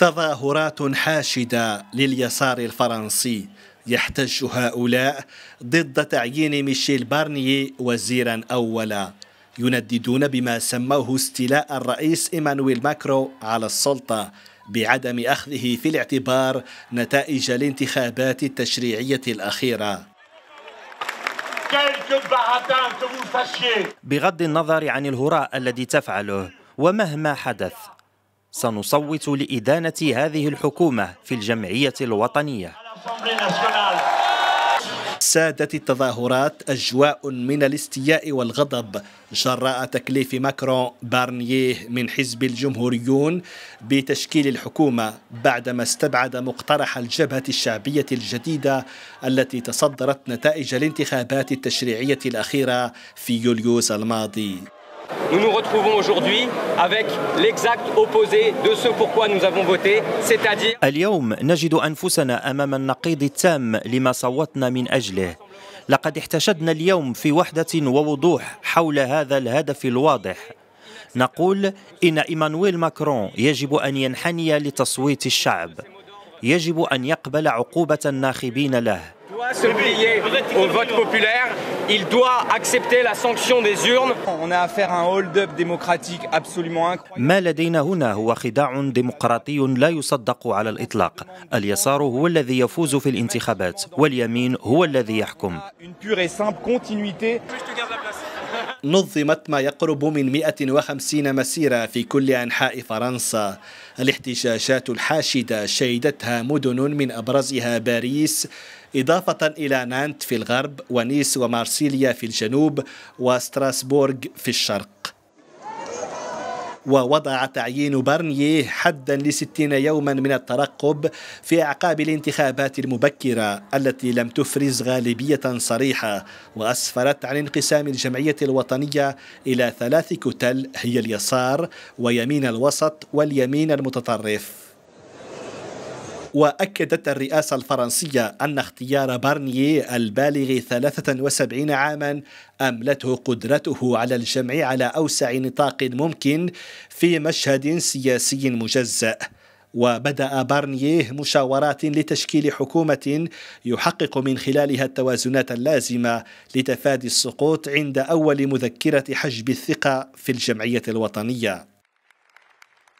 تظاهرات حاشدة لليسار الفرنسي يحتج هؤلاء ضد تعيين ميشيل بارنيي وزيرا أولا ينددون بما سموه استيلاء الرئيس إيمانويل ماكرو على السلطة بعدم أخذه في الاعتبار نتائج الانتخابات التشريعية الأخيرة بغض النظر عن الهراء الذي تفعله ومهما حدث سنصوت لإدانة هذه الحكومة في الجمعية الوطنية سادت التظاهرات أجواء من الاستياء والغضب جراء تكليف ماكرون بارنييه من حزب الجمهوريون بتشكيل الحكومة بعدما استبعد مقترح الجبهة الشعبية الجديدة التي تصدرت نتائج الانتخابات التشريعية الأخيرة في يوليوز الماضي Nous nous retrouvons aujourd'hui avec l'exact opposé de ce pourquoi nous avons voté, c'est-à-dire اليوم نجد أنفسنا أمام النقيض التام لما صوتنا من أجله لقد احتشدنا اليوم في وحدة ووضوح حول هذا الهدف الواضح نقول إن إيمانويل ماكرون يجب أن ينحني لتصويت الشعب يجب أن يقبل عقوبة الناخبين له se plier au vote populaire. Il doit accepter la sanction des urnes. On a affaire à un hold-up démocratique absolument incroyable. ما لدينا هنا هو خداع ديمقراطي لا يصدق على الإطلاق. اليسار هو الذي يفوز في الانتخابات واليمين هو الذي يحكم. Une pure et simple continuité. نظمت ما يقرب من 150 مسيرة في كل أنحاء فرنسا الاحتجاجات الحاشدة شهدتها مدن من أبرزها باريس إضافة إلى نانت في الغرب ونيس ومارسيليا في الجنوب وستراسبورغ في الشرق ووضع تعيين بارنيه حدا لستين يوما من الترقب في أعقاب الانتخابات المبكرة التي لم تفرز غالبية صريحة وأسفرت عن انقسام الجمعية الوطنية إلى ثلاث كتل هي اليسار ويمين الوسط واليمين المتطرف وأكدت الرئاسة الفرنسية أن اختيار بارنيي البالغ 73 عاما أملته قدرته على الجمع على أوسع نطاق ممكن في مشهد سياسي مجزأ وبدأ بارنييه مشاورات لتشكيل حكومة يحقق من خلالها التوازنات اللازمة لتفادي السقوط عند أول مذكرة حجب الثقة في الجمعية الوطنية